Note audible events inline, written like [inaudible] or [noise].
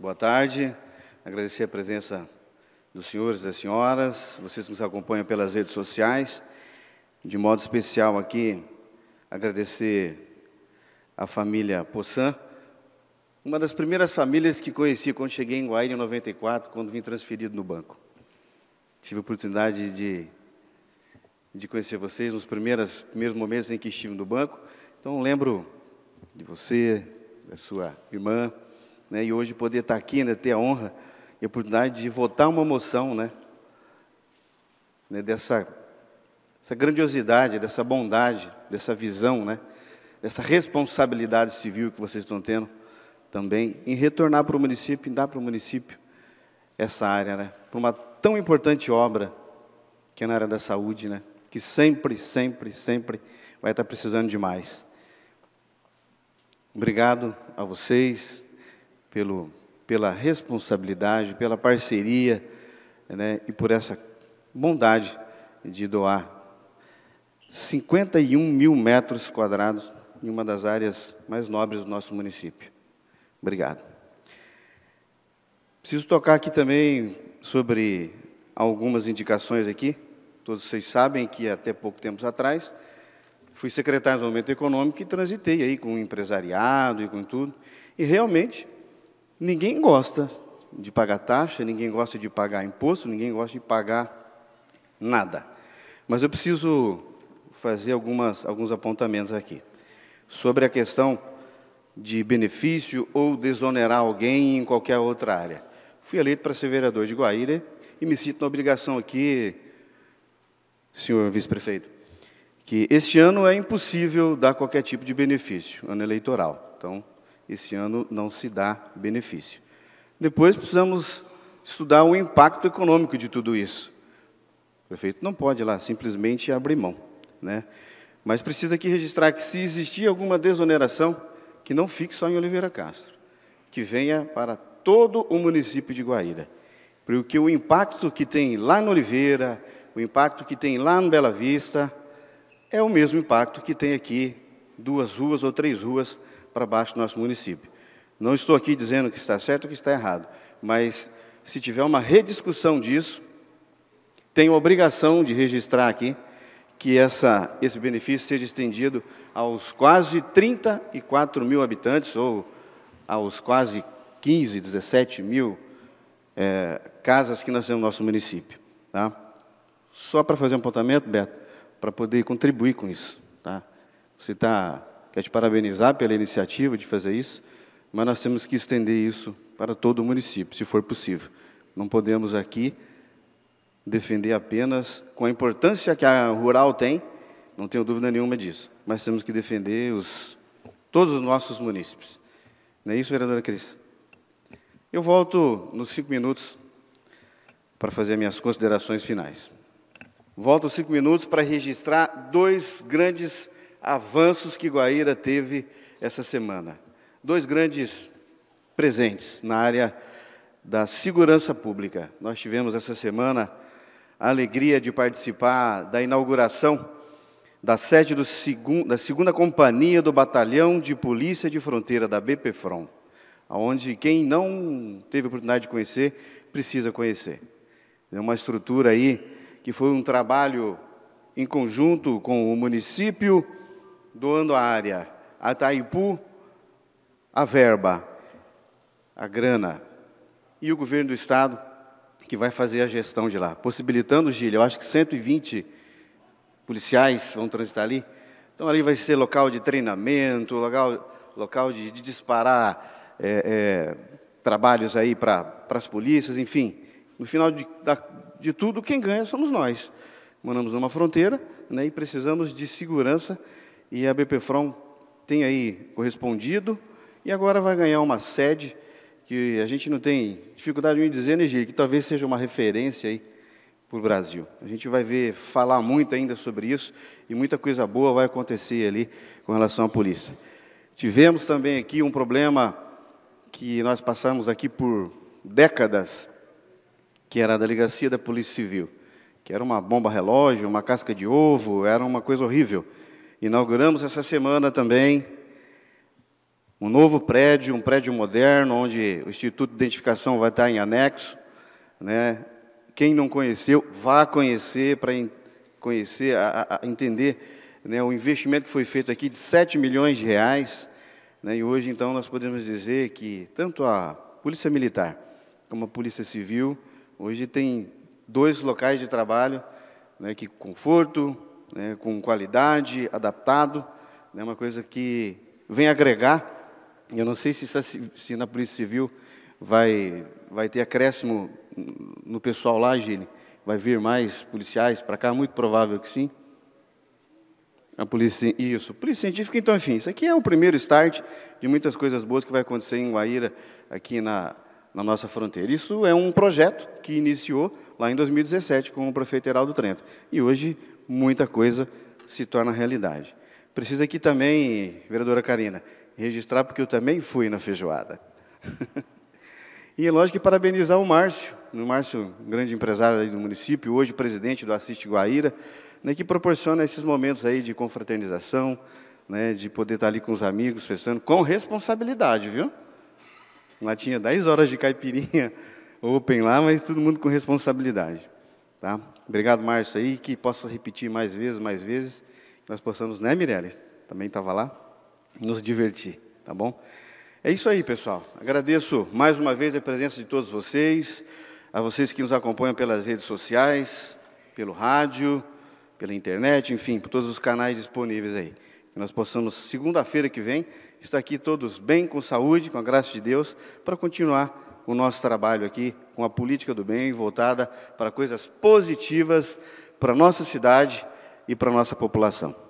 Boa tarde. Agradecer a presença dos senhores e das senhoras, vocês que nos acompanham pelas redes sociais. De modo especial aqui, agradecer a família Poçan, uma das primeiras famílias que conheci quando cheguei em Guaíra em 94, quando vim transferido no banco. Tive a oportunidade de, de conhecer vocês nos primeiros, primeiros momentos em que estive no banco. Então, lembro de você, da sua irmã, né, e hoje poder estar aqui, né, ter a honra e a oportunidade de votar uma moção né, né dessa grandiosidade, dessa bondade, dessa visão, né, dessa responsabilidade civil que vocês estão tendo também em retornar para o município, em dar para o município essa área, né, para uma tão importante obra que é na área da saúde, né, que sempre, sempre, sempre vai estar precisando de mais. Obrigado a vocês pelo, pela responsabilidade, pela parceria né, e por essa bondade de doar 51 mil metros quadrados em uma das áreas mais nobres do nosso município. Obrigado. Preciso tocar aqui também sobre algumas indicações aqui. Todos vocês sabem que até pouco tempo atrás fui secretário de desenvolvimento econômico e transitei aí com o empresariado e com tudo. E realmente Ninguém gosta de pagar taxa, ninguém gosta de pagar imposto, ninguém gosta de pagar nada. Mas eu preciso fazer algumas, alguns apontamentos aqui. Sobre a questão de benefício ou desonerar alguém em qualquer outra área. Fui eleito para ser vereador de Guaíra e me sinto na obrigação aqui, senhor vice-prefeito, que este ano é impossível dar qualquer tipo de benefício, ano eleitoral. Então, esse ano não se dá benefício. Depois precisamos estudar o impacto econômico de tudo isso. O prefeito não pode ir lá simplesmente abrir mão, né? Mas precisa aqui registrar que se existir alguma desoneração, que não fique só em Oliveira Castro, que venha para todo o município de Guaíra. Porque o impacto que tem lá em Oliveira, o impacto que tem lá em Bela Vista, é o mesmo impacto que tem aqui duas ruas ou três ruas para baixo do nosso município. Não estou aqui dizendo que está certo ou que está errado, mas se tiver uma rediscussão disso, tenho a obrigação de registrar aqui que essa, esse benefício seja estendido aos quase 34 mil habitantes, ou aos quase 15, 17 mil é, casas que nascem no nosso município. Tá? Só para fazer um apontamento, Beto, para poder contribuir com isso. Tá? Você está quero é te parabenizar pela iniciativa de fazer isso, mas nós temos que estender isso para todo o município, se for possível. Não podemos aqui defender apenas com a importância que a rural tem, não tenho dúvida nenhuma disso, mas temos que defender os, todos os nossos munícipes. Não é isso, vereadora Cris? Eu volto nos cinco minutos para fazer minhas considerações finais. Volto cinco minutos para registrar dois grandes avanços que Guaíra teve essa semana. Dois grandes presentes na área da segurança pública. Nós tivemos essa semana a alegria de participar da inauguração da sede segun, da segunda companhia do Batalhão de Polícia de Fronteira da BPFROM, aonde quem não teve oportunidade de conhecer precisa conhecer. É uma estrutura aí que foi um trabalho em conjunto com o município, doando a área, a Taipu a verba, a grana, e o governo do estado que vai fazer a gestão de lá, possibilitando, Gil, eu acho que 120 policiais vão transitar ali. Então ali vai ser local de treinamento, local, local de, de disparar é, é, trabalhos aí para as polícias, enfim. No final de, da, de tudo, quem ganha somos nós. Moramos numa fronteira né, e precisamos de segurança e a BP tem aí correspondido e agora vai ganhar uma sede que a gente não tem dificuldade em dizer, né, Gil, que talvez seja uma referência aí para o Brasil. A gente vai ver falar muito ainda sobre isso e muita coisa boa vai acontecer ali com relação à polícia. Tivemos também aqui um problema que nós passamos aqui por décadas, que era a delegacia da Polícia Civil, que era uma bomba relógio, uma casca de ovo, era uma coisa horrível. Inauguramos essa semana também um novo prédio, um prédio moderno, onde o Instituto de Identificação vai estar em anexo. Né? Quem não conheceu, vá conhecer para conhecer, a, a entender né, o investimento que foi feito aqui de 7 milhões de reais. Né, e hoje, então, nós podemos dizer que tanto a Polícia Militar como a Polícia Civil hoje tem dois locais de trabalho, né, que conforto, né, com qualidade, adaptado, né, uma coisa que vem agregar. Eu não sei se, se na Polícia Civil vai, vai ter acréscimo no pessoal lá, Gine. Vai vir mais policiais para cá? Muito provável que sim. A polícia, isso, polícia científica, então, enfim, isso aqui é o primeiro start de muitas coisas boas que vai acontecer em Guaíra, aqui na, na nossa fronteira. Isso é um projeto que iniciou lá em 2017 com o prefeito Heraldo Trento. E hoje muita coisa se torna realidade. Preciso aqui também, vereadora Karina, registrar porque eu também fui na feijoada. [laughs] e é lógico que parabenizar o Márcio, o Márcio, grande empresário do município, hoje presidente do Assiste Guaíra, né, que proporciona esses momentos aí de confraternização, né, de poder estar ali com os amigos, fechando, com responsabilidade, viu? Lá tinha 10 horas de caipirinha [laughs] open lá, mas todo mundo com responsabilidade. Tá? Obrigado, Márcio, aí, que possa repetir mais vezes, mais vezes, que nós possamos, né, Mirelle? Também estava lá, nos divertir, tá bom? É isso aí, pessoal. Agradeço mais uma vez a presença de todos vocês, a vocês que nos acompanham pelas redes sociais, pelo rádio, pela internet, enfim, por todos os canais disponíveis aí. Que nós possamos, segunda-feira que vem, estar aqui todos bem, com saúde, com a graça de Deus, para continuar o nosso trabalho aqui com a política do bem voltada para coisas positivas para a nossa cidade e para a nossa população.